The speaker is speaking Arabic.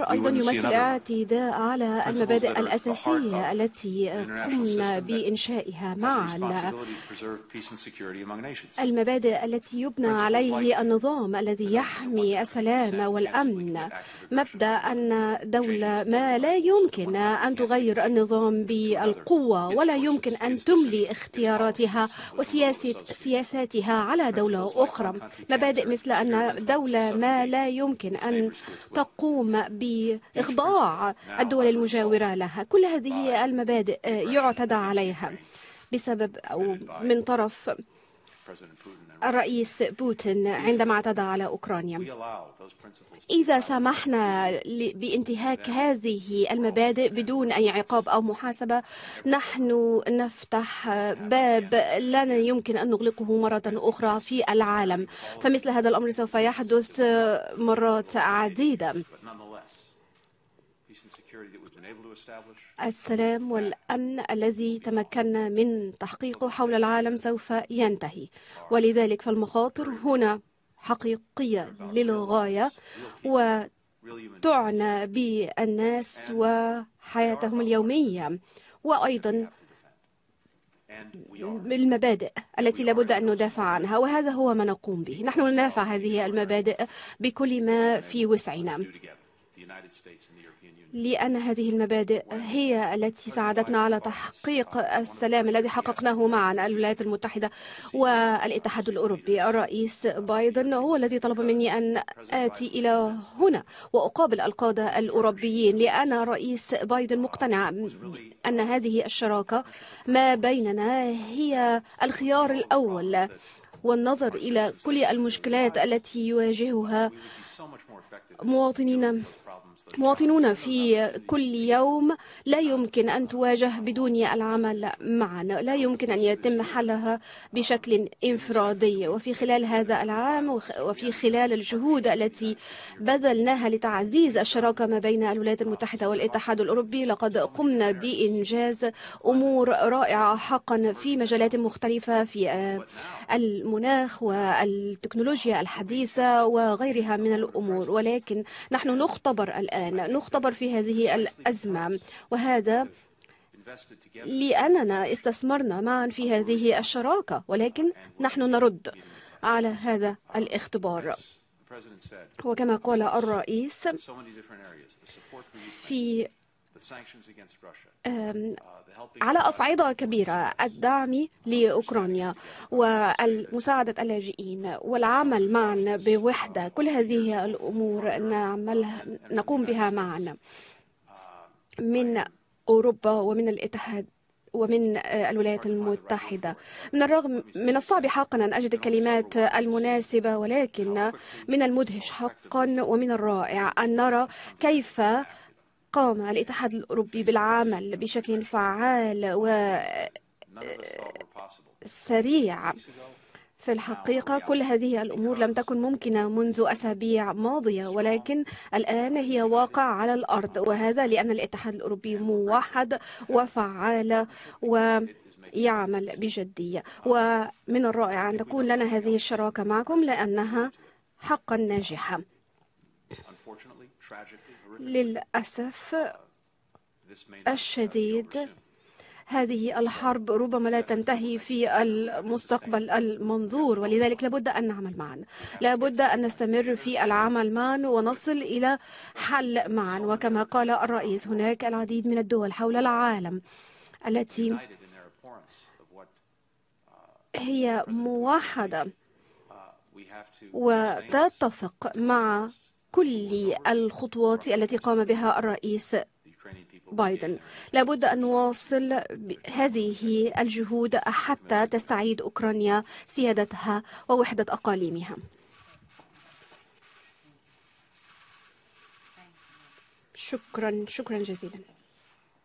أيضا يمثل اعتداء على المبادئ الأساسية التي قمنا بإنشائها معا المبادئ التي يبنى عليه النظام الذي يحمي السلام والأمن مبدأ أن دولة ما لا يمكن أن تغير النظام بالقوة ولا يمكن أن تملي اختياراتها وسياساتها على دولة أخرى مبادئ مثل أن دولة ما لا يمكن أن تقوم ب بإخضاع نعم. الدول المجاورة لها كل هذه المبادئ يعتدى عليها بسبب أو من طرف الرئيس بوتين عندما اعتدى على أوكرانيا إذا سمحنا بانتهاك هذه المبادئ بدون أي عقاب أو محاسبة نحن نفتح باب لا يمكن أن نغلقه مرة أخرى في العالم فمثل هذا الأمر سوف يحدث مرات عديدة السلام والأمن الذي تمكنا من تحقيقه حول العالم سوف ينتهي ولذلك فالمخاطر هنا حقيقية للغاية وتعنى بالناس وحياتهم اليومية وأيضا المبادئ التي لابد أن ندافع عنها وهذا هو ما نقوم به نحن ندافع هذه المبادئ بكل ما في وسعنا لأن هذه المبادئ هي التي ساعدتنا على تحقيق السلام الذي حققناه معا الولايات المتحدة والاتحاد الأوروبي الرئيس بايدن هو الذي طلب مني أن آتي إلى هنا وأقابل القادة الأوروبيين لأن الرئيس بايدن مقتنع أن هذه الشراكة ما بيننا هي الخيار الأول والنظر إلى كل المشكلات التي يواجهها مواطنين مواطنون في كل يوم لا يمكن أن تواجه بدون العمل معا لا يمكن أن يتم حلها بشكل انفرادي وفي خلال هذا العام وفي خلال الجهود التي بذلناها لتعزيز الشراكة ما بين الولايات المتحدة والاتحاد الأوروبي لقد قمنا بإنجاز أمور رائعة حقا في مجالات مختلفة في آه، المناخ والتكنولوجيا الحديثة وغيرها من الأمور ولكن نحن نختبر الآن الآن نختبر في هذه الأزمة وهذا لأننا استثمرنا معا في هذه الشراكة ولكن نحن نرد على هذا الاختبار وكما قال الرئيس في Uh, على أصعدة كبيرة الدعم لأوكرانيا ومساعدة اللاجئين والعمل معا بوحدة كل هذه الأمور نعملها نقوم بها معا من أوروبا ومن الاتحاد ومن آه، الولايات المتحدة من الرغم من الصعب حقا أن أجد الكلمات المناسبة ولكن من المدهش حقا ومن الرائع أن نرى كيف قام الاتحاد الأوروبي بالعمل بشكل فعال وسريع في الحقيقة كل هذه الأمور لم تكن ممكنة منذ أسابيع ماضية ولكن الآن هي واقع على الأرض وهذا لأن الاتحاد الأوروبي موحد وفعال و يعمل بجدية ومن الرائع أن تكون لنا هذه الشراكة معكم لأنها حقا ناجحة للأسف الشديد هذه الحرب ربما لا تنتهي في المستقبل المنظور ولذلك لابد أن نعمل معا لابد أن نستمر في العمل معا ونصل إلى حل معا وكما قال الرئيس هناك العديد من الدول حول العالم التي uh, هي موحدة uh, وتتفق مع كل الخطوات التي قام بها الرئيس بايدن لابد أن نواصل هذه الجهود حتى تستعيد أوكرانيا سيادتها ووحدة أقاليمها شكرا شكرا جزيلا